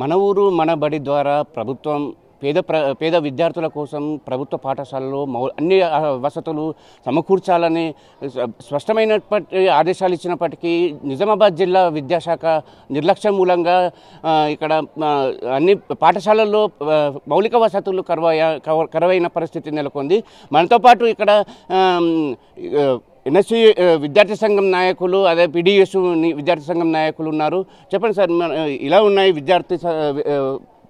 మన ఊరు మన బడి ద్వారా ప్రభుత్వం పేద ప్ర పేద విద్యార్థుల కోసం ప్రభుత్వ పాఠశాలలో మౌ అన్ని వసతులు సమకూర్చాలని స్పష్టమైనప్పటి ఆదేశాలు ఇచ్చినప్పటికీ నిజామాబాద్ జిల్లా విద్యాశాఖ నిర్లక్ష్యం మూలంగా ఇక్కడ అన్ని పాఠశాలల్లో మౌలిక వసతులు కరువయ్యా కరువైన పరిస్థితి నెలకొంది మనతో పాటు ఇక్కడ ఎన్ఎస్సి విద్యార్థి సంఘం నాయకులు అదే పిడిఎస్ విద్యార్థి సంఘం నాయకులు ఉన్నారు చెప్పండి సార్ ఇలా ఉన్నాయి విద్యార్థి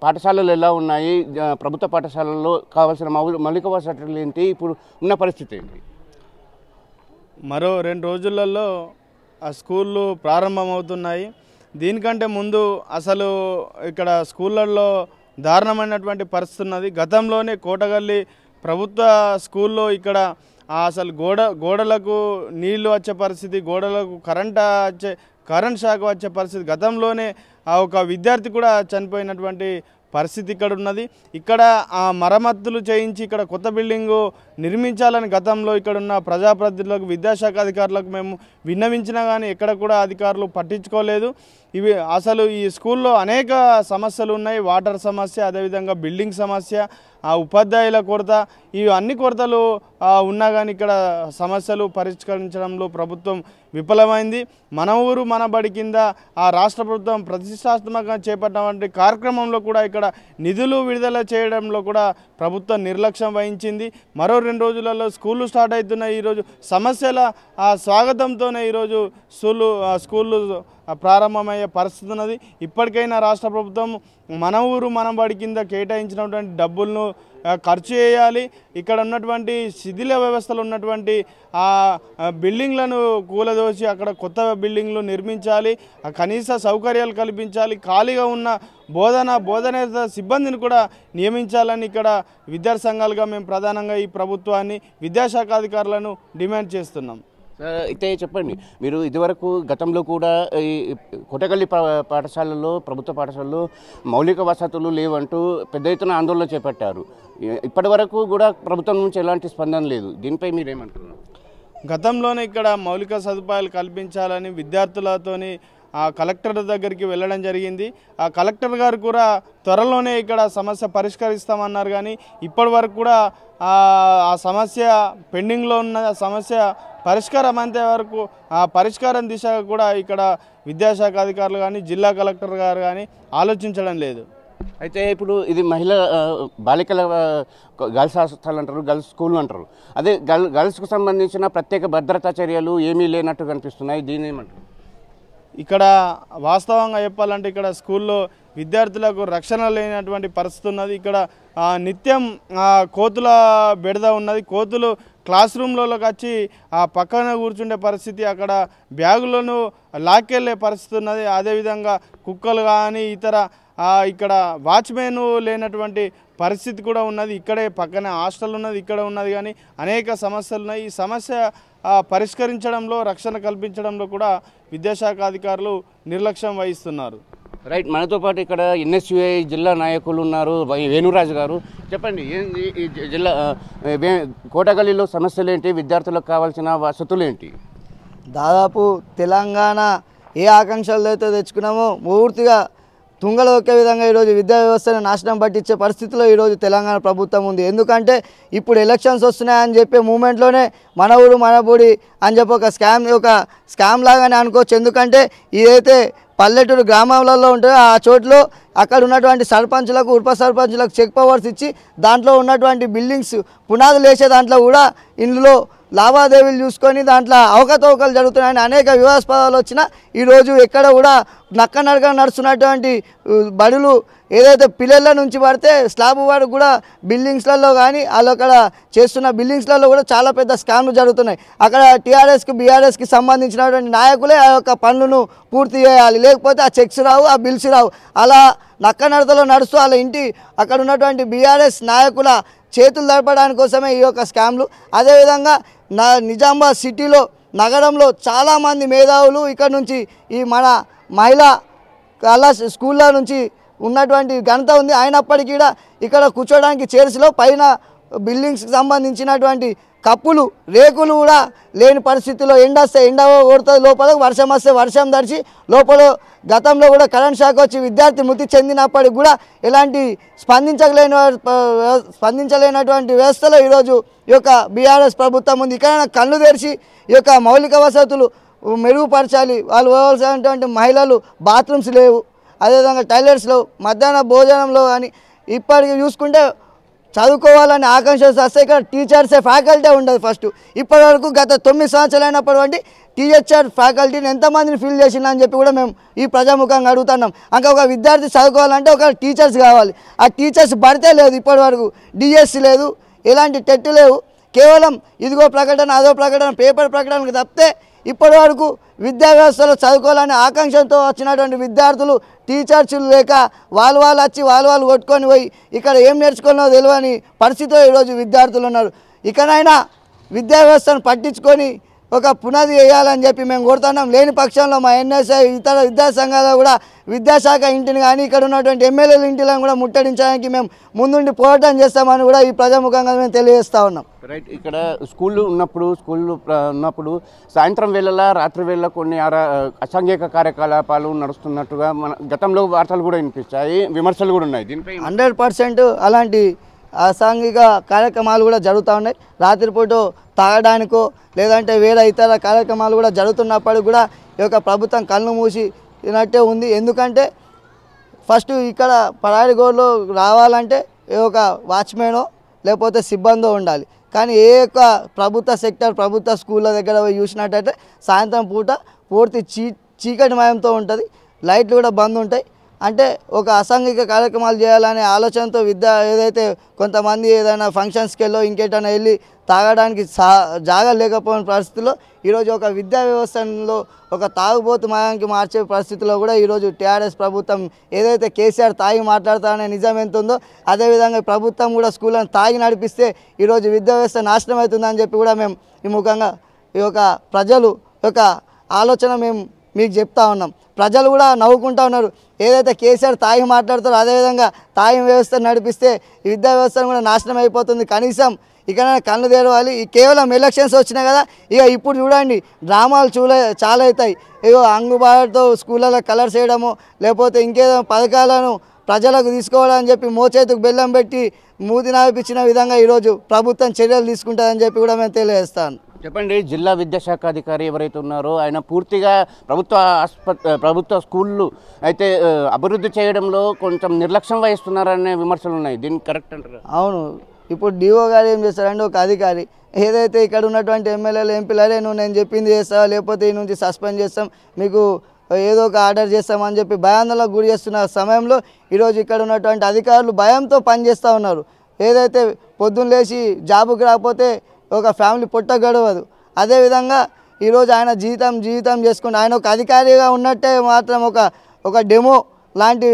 పాఠశాలలు ఎలా ఉన్నాయి ప్రభుత్వ పాఠశాలల్లో కావాల్సిన మౌలిక వసతులు ఏంటి ఇప్పుడు ఉన్న పరిస్థితి ఏంటి మరో రెండు రోజులలో ఆ స్కూళ్ళు ప్రారంభమవుతున్నాయి దీనికంటే ముందు అసలు ఇక్కడ స్కూళ్ళల్లో దారుణమైనటువంటి పరిస్థితి ఉన్నది గతంలోనే కోటగల్లి ప్రభుత్వ స్కూల్లో ఇక్కడ అసలు గోడ గోడలకు నీళ్లు వచ్చే పరిస్థితి గోడలకు కరెంట్ వచ్చే కరెంట్ షాక్ వచ్చే పరిస్థితి గతంలోనే ఒక విద్యార్థి కూడా చనిపోయినటువంటి పరిస్థితి ఇక్కడ ఉన్నది ఇక్కడ ఆ మరమ్మతులు చేయించి ఇక్కడ కొత్త బిల్డింగు నిర్మించాలని గతంలో ఇక్కడ ఉన్న ప్రజాప్రతినిధులకు విద్యాశాఖ అధికారులకు మేము విన్నవించినా కానీ ఎక్కడ కూడా అధికారులు పట్టించుకోలేదు ఇవి అసలు ఈ స్కూల్లో అనేక సమస్యలు ఉన్నాయి వాటర్ సమస్య అదేవిధంగా బిల్డింగ్ సమస్య ఆ ఉపాధ్యాయుల కొరత ఈ అన్ని కొరతలు ఉన్నా కానీ ఇక్కడ సమస్యలు పరిష్కరించడంలో ప్రభుత్వం విఫలమైంది మన ఊరు మన బడి కింద ఆ రాష్ట్ర ప్రభుత్వం ప్రతిష్టాత్మకంగా చేపట్టినటువంటి కార్యక్రమంలో కూడా ఇక్కడ నిధులు విడుదల చేయడంలో కూడా ప్రభుత్వం నిర్లక్ష్యం వహించింది మరో రెండు రోజులలో స్కూళ్ళు స్టార్ట్ అవుతున్నాయి ఈరోజు సమస్యల ఆ స్వాగతంతోనే ఈరోజు స్కూళ్ళు స్కూళ్ళు ప్రారంభమయ్యే పరిస్థితి ఉన్నది ఇప్పటికైనా రాష్ట్ర ప్రభుత్వం మన ఊరు బడి కింద కేటాయించినటువంటి డబ్బులను ఖర్చు చేయాలి ఇక్కడ ఉన్నటువంటి శిథిల వ్యవస్థలు ఉన్నటువంటి ఆ బిల్డింగ్లను కూలదోసి అక్కడ కొత్త బిల్డింగ్లు నిర్మించాలి కనీస సౌకర్యాలు కల్పించాలి ఖాళీగా ఉన్న బోధన బోధన సిబ్బందిని కూడా నియమించాలని ఇక్కడ విద్యార్థి సంఘాలుగా మేము ప్రధానంగా ఈ ప్రభుత్వాన్ని విద్యాశాఖ అధికారులను డిమాండ్ చేస్తున్నాం అయితే చెప్పండి మీరు ఇదివరకు గతంలో కూడా ఈ కొటగల్లి పాఠశాలలో ప్రభుత్వ పాఠశాలలో మౌలిక వసతులు లేవంటూ పెద్ద ఎత్తున ఆందోళన చేపట్టారు ఇప్పటి వరకు కూడా ప్రభుత్వం నుంచి ఎలాంటి స్పందన లేదు దీనిపై మీరేమంటున్నారు గతంలోనే ఇక్కడ మౌలిక సదుపాయాలు కల్పించాలని విద్యార్థులతో ఆ కలెక్టర్ దగ్గరికి వెళ్ళడం జరిగింది ఆ కలెక్టర్ గారు కూడా త్వరలోనే ఇక్కడ సమస్య పరిష్కరిస్తామన్నారు కానీ ఇప్పటి వరకు కూడా ఆ సమస్య పెండింగ్లో ఉన్న సమస్య పరిష్కారం అంతే వరకు ఆ పరిష్కారం దిశ కూడా ఇక్కడ విద్యాశాఖ అధికారులు కానీ జిల్లా కలెక్టర్ గారు కానీ ఆలోచించడం లేదు అయితే ఇప్పుడు ఇది మహిళ బాలికల గర్ల్స్ హాస్పిటల్ అంటారు గర్ల్స్ స్కూల్ అంటారు అదే గర్ల్ గర్ల్స్కు సంబంధించిన ప్రత్యేక భద్రతా చర్యలు ఏమీ లేనట్టు కనిపిస్తున్నాయి దీని ఏమంటారు ఇక్కడ వాస్తవంగా చెప్పాలంటే ఇక్కడ స్కూల్లో విద్యార్థులకు రక్షణ లేనటువంటి పరిస్థితి ఉన్నది ఇక్కడ నిత్యం కోతుల బెడద ఉన్నది కోతులు క్లాస్ రూమ్లలోకి వచ్చి ఆ పక్కన కూర్చుండే పరిస్థితి అక్కడ బ్యాగులను లాక్కెళ్ళే పరిస్థితి ఉన్నది అదేవిధంగా కుక్కలు కానీ ఇతర ఇక్కడ వాచ్మెన్ లేనటువంటి పరిస్థితి కూడా ఉన్నది ఇక్కడే పక్కనే హాస్టల్ ఉన్నది ఇక్కడ ఉన్నది కానీ అనేక సమస్యలు ఉన్నాయి ఈ సమస్య పరిష్కరించడంలో రక్షణ కల్పించడంలో కూడా విద్యాశాఖ అధికారులు నిర్లక్ష్యం వహిస్తున్నారు రైట్ మనతో పాటు ఇక్కడ ఎన్ఎస్యుఐ జిల్లా నాయకులు ఉన్నారు వేణురాజు గారు చెప్పండి ఏంది ఈ జిల్లా కోటగల్లీలో సమస్యలు ఏంటి విద్యార్థులకు కావాల్సిన వసతులు ఏంటి దాదాపు తెలంగాణ ఏ ఆకాంక్షలతో తెచ్చుకున్నామో పూర్తిగా తుంగలు ఒకే విధంగా ఈరోజు విద్యా వ్యవస్థను నాశనం పట్టించే పరిస్థితిలో ఈరోజు తెలంగాణ ప్రభుత్వం ఉంది ఎందుకంటే ఇప్పుడు ఎలక్షన్స్ వస్తున్నాయని చెప్పే మూమెంట్లోనే మన ఊరు మనపూడి అని చెప్పి ఒక స్కామ్ ఒక స్కామ్ లాగానే అనుకోవచ్చు ఎందుకంటే ఇదైతే పల్లెటూరు గ్రామాలలో ఉంటాయో ఆ చోట్లో అక్కడ ఉన్నటువంటి సర్పంచులకు ఉప సర్పంచులకు చెక్ పవర్స్ ఇచ్చి దాంట్లో ఉన్నటువంటి బిల్డింగ్స్ పునాదులు వేసే దాంట్లో కూడా ఇందులో లావాదేవీలు చూసుకొని దాంట్లో అవకతవకలు జరుగుతున్నాయని అనేక వివాదాస్పదాలు వచ్చినా ఈరోజు ఎక్కడ కూడా నక్క నడక నడుస్తున్నటువంటి బడులు ఏదైతే పిల్లల నుంచి పడితే స్లాబ్ వాడు కూడా బిల్డింగ్స్లలో కానీ వాళ్ళు అక్కడ చేస్తున్న బిల్డింగ్స్లలో కూడా చాలా పెద్ద స్కామ్లు జరుగుతున్నాయి అక్కడ టీఆర్ఎస్కి బీఆర్ఎస్కి సంబంధించినటువంటి నాయకులే ఆ యొక్క పనులను పూర్తి చేయాలి లేకపోతే ఆ చెక్స్ రావు ఆ బిల్స్ రావు అలా నక్క నడతలో నడుస్తూ వాళ్ళ ఇంటి అక్కడ ఉన్నటువంటి బీఆర్ఎస్ నాయకుల చేతులు దడపడానికి కోసమే ఈ యొక్క స్కామ్లు అదేవిధంగా నా నిజామాబాద్ సిటీలో నగరంలో చాలామంది మేధావులు ఇక్కడ నుంచి ఈ మన మహిళా కళా స్కూళ్ళ నుంచి ఉన్నటువంటి ఘనత ఉంది అయినప్పటికీ ఇక్కడ కూర్చోడానికి చేర్చిలో పైన బిల్డింగ్స్కి సంబంధించినటువంటి కప్పులు రేకులు కూడా లేని పరిస్థితిలో ఎండ వస్తే ఎండ కొడుతుంది లోపల వర్షం వస్తే వర్షం దడిచి లోపల గతంలో కూడా కరెంట్ షాక్ వచ్చి విద్యార్థి మృతి చెందినప్పటికి కూడా ఎలాంటి స్పందించలేని స్పందించలేనటువంటి వ్యవస్థలో ఈరోజు ఈ యొక్క బీఆర్ఎస్ ప్రభుత్వం ఉంది ఇక్కడ కళ్ళు తెరిచి ఈ యొక్క మౌలిక వసతులు మెరుగుపరచాలి వాళ్ళు పోవాల్సినటువంటి మహిళలు బాత్రూమ్స్ లేవు అదేవిధంగా టాయిలెట్స్లో మధ్యాహ్న భోజనంలో కానీ ఇప్పటికీ చూసుకుంటే చదువుకోవాలని ఆకాంక్ష వస్తే ఇక్కడ టీచర్సే ఫ్యాకల్టీ ఉండదు ఫస్ట్ ఇప్పటివరకు గత తొమ్మిది సంవత్సరాలు అయినప్పటి టీహెచ్ఆర్ ఫ్యాకల్టీని ఎంతమందిని ఫిల్ చేసిందని అని చెప్పి కూడా మేము ఈ ప్రజాముఖంగా అడుగుతున్నాం ఇంకా ఒక విద్యార్థి చదువుకోవాలంటే ఒక టీచర్స్ కావాలి ఆ టీచర్స్ పడితే లేదు ఇప్పటివరకు వరకు డిఎస్సి లేదు ఎలాంటి టెట్ లేవు కేవలం ఇదిగో ప్రకటన అదో ప్రకటన పేపర్ ప్రకటనకు తప్పితే ఇప్పటి వరకు విద్యా వ్యవస్థలో చదువుకోవాలని ఆకాంక్షతో వచ్చినటువంటి విద్యార్థులు టీచర్స్లు లేక వాళ్ళు వాళ్ళు వచ్చి వాళ్ళు వాళ్ళు కొట్టుకొని పోయి ఇక్కడ ఏం నేర్చుకున్నో తెలియని పరిస్థితిలో ఈరోజు విద్యార్థులు ఉన్నారు ఇకనైనా విద్యా వ్యవస్థను పట్టించుకొని ఒక పునాది వేయాలని చెప్పి మేము కోరుతున్నాం లేని పక్షంలో మా ఎన్ఎస్ఐ ఇతర విద్యా కూడా విద్యాశాఖ ఇంటిని కానీ ఇక్కడ ఉన్నటువంటి ఎమ్మెల్యేల ఇంటిలను కూడా ముట్టడించడానికి మేము ముందుండి పోరాటం చేస్తామని కూడా ఈ ప్రజాముఖంగా మేము తెలియజేస్తూ ఉన్నాం రైట్ ఇక్కడ స్కూళ్ళు ఉన్నప్పుడు స్కూళ్ళు ఉన్నప్పుడు సాయంత్రం వేళలా రాత్రి వేళ కొన్ని అసాంఘిక కార్యకలాపాలు నడుస్తున్నట్టుగా మన గతంలో వార్తలు కూడా వినిపిస్తాయి విమర్శలు కూడా ఉన్నాయి దీనిపై హండ్రెడ్ అలాంటి అసాంఘిక కార్యక్రమాలు కూడా జరుగుతూ ఉన్నాయి రాత్రిపూట తాగడానికో లేదంటే వేరే ఇతర కార్యక్రమాలు కూడా జరుగుతున్నప్పుడు కూడా ఈ యొక్క ప్రభుత్వం కళ్ళు మూసినట్టే ఉంది ఎందుకంటే ఫస్ట్ ఇక్కడ పరాడి గోడలో రావాలంటే ఈ యొక్క వాచ్మెనో లేకపోతే సిబ్బందో ఉండాలి కానీ ఏ యొక్క ప్రభుత్వ సెక్టర్ ప్రభుత్వ స్కూళ్ళ దగ్గర పోయి చూసినట్టయితే సాయంత్రం పూట పూర్తి చీ చీకటి మయంతో ఉంటుంది లైట్లు కూడా బంద్ ఉంటాయి అంటే ఒక అసాంఘిక కార్యక్రమాలు చేయాలనే ఆలోచనతో విద్య ఏదైతే కొంతమంది ఏదైనా ఫంక్షన్స్కి వెళ్ళో ఇంకేటైనా వెళ్ళి తాగడానికి సా జాగా లేకపోయిన పరిస్థితిలో ఈరోజు ఒక విద్యా వ్యవస్థలో ఒక తాగుబోతు మయానికి మార్చే పరిస్థితిలో కూడా ఈరోజు టీఆర్ఎస్ ప్రభుత్వం ఏదైతే కేసీఆర్ తాగి మాట్లాడతారనే నిజం ఎంత ఉందో అదేవిధంగా ప్రభుత్వం కూడా స్కూళ్ళను తాగి నడిపిస్తే ఈరోజు విద్యా వ్యవస్థ నాశనం అవుతుందని చెప్పి కూడా మేము ఈ ముఖంగా ఈ యొక్క ప్రజలు యొక్క ఆలోచన మేము మీకు చెప్తా ఉన్నాం ప్రజలు కూడా నవ్వుకుంటా ఉన్నారు ఏదైతే కేసీఆర్ తాగి మాట్లాడుతారో అదేవిధంగా తాగి వ్యవస్థ నడిపిస్తే విద్యా వ్యవస్థను కూడా నాశనం అయిపోతుంది కనీసం ఇక్కడ కళ్ళు తెరవాలి కేవలం ఎలక్షన్స్ వచ్చినాయి కదా ఇక ఇప్పుడు చూడండి డ్రామాలు చూడ చాలా అవుతాయి ఇగో అంగుబాటుతో స్కూళ్ళలో కలర్స్ వేయడము లేకపోతే ఇంకేదో పథకాలను ప్రజలకు తీసుకోవాలని చెప్పి మోచేతుకు బెల్లం పెట్టి మూతి నావిపించిన విధంగా ఈరోజు ప్రభుత్వం చర్యలు తీసుకుంటుందని చెప్పి కూడా మేము తెలియజేస్తాను చెప్పండి జిల్లా విద్యాశాఖ అధికారి ఎవరైతే ఉన్నారో ఆయన పూర్తిగా ప్రభుత్వ ఆస్పత్రి ప్రభుత్వ స్కూళ్ళు అయితే అభివృద్ధి చేయడంలో కొంచెం నిర్లక్ష్యం వహిస్తున్నారనే విమర్శలు ఉన్నాయి దీనికి కరెక్ట్ అంటారు అవును ఇప్పుడు డిఓ గారు ఏం చేస్తారండి ఒక అధికారి ఏదైతే ఇక్కడ ఉన్నటువంటి ఎమ్మెల్యేలు ఎంపీలరే నువ్వు నేను చెప్పింది చేస్తావా లేకపోతే ఈ నుంచి సస్పెండ్ చేస్తాం మీకు ఏదో ఒక ఆర్డర్ చేస్తామని చెప్పి భయాందోళనకు గురి చేస్తున్న సమయంలో ఈరోజు ఇక్కడ ఉన్నటువంటి అధికారులు భయంతో పనిచేస్తూ ఉన్నారు ఏదైతే పొద్దున్న లేచి జాబుకి రాకపోతే ఒక ఫ్యామిలీ పుట్ట గడవదు అదేవిధంగా ఈరోజు ఆయన జీవితం జీవితం చేసుకుని ఆయన ఒక అధికారిగా ఉన్నట్టే మాత్రం ఒక ఒక డెమో లాంటి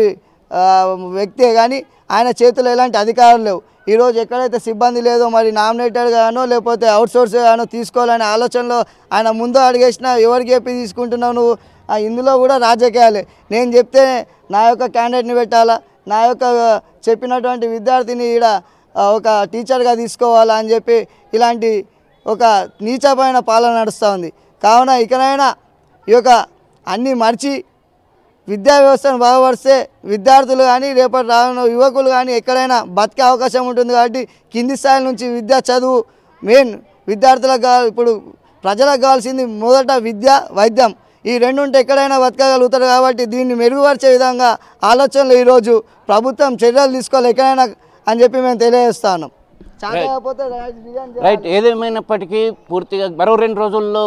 వ్యక్తే కానీ ఆయన చేతిలో ఎలాంటి అధికారులు లేవు ఈరోజు ఎక్కడైతే సిబ్బంది లేదో మరి నామినేటెడ్ గానో లేకపోతే అవుట్సోర్స్ గానో తీసుకోవాలనే ఆలోచనలో ఆయన ముందు అడిగేసిన ఎవరికి చెప్పి తీసుకుంటున్నావు నువ్వు ఇందులో కూడా రాజకీయాలే నేను చెప్తే నా యొక్క క్యాండిడేట్ని పెట్టాలా నా యొక్క చెప్పినటువంటి విద్యార్థిని ఈడ ఒక టీచర్గా తీసుకోవాలా అని చెప్పి ఇలాంటి ఒక నీచమైన పాలన నడుస్తూ ఉంది కావున ఇకనైనా ఈ యొక్క అన్నీ మర్చి విద్యా వ్యవస్థను బాగుపరిస్తే విద్యార్థులు కానీ రేపటి రాను యువకులు కానీ ఎక్కడైనా బతికే అవకాశం ఉంటుంది కాబట్టి కింది స్థాయి నుంచి విద్య చదువు మెయిన్ విద్యార్థులకు ఇప్పుడు ప్రజలకు కావాల్సింది మొదట విద్య వైద్యం ఈ రెండు ఉంటే ఎక్కడైనా బతకగలుగుతారు కాబట్టి దీన్ని మెరుగుపరిచే విధంగా ఆలోచనలు ఈరోజు ప్రభుత్వం చర్యలు తీసుకోవాలి ఎక్కడైనా అని చెప్పి మేము తెలియజేస్తాను రైట్ ఏదేమైనప్పటికీ పూర్తిగా మరో రెండు రోజుల్లో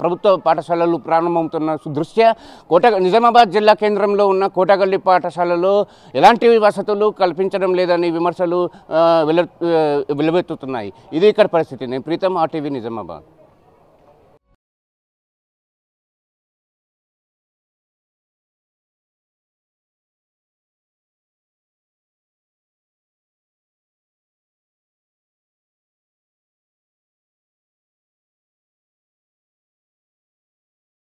ప్రభుత్వ పాఠశాలలు ప్రారంభమవుతున్న దృష్ట్యా కోట నిజామాబాద్ జిల్లా కేంద్రంలో ఉన్న కోటగల్లి పాఠశాలలో ఎలాంటి వసతులు కల్పించడం లేదని విమర్శలు వెల వెలువెత్తుతున్నాయి ఇది ఇక్కడ పరిస్థితి నేను ప్రీతం ఆర్టీవీ నిజామాబాద్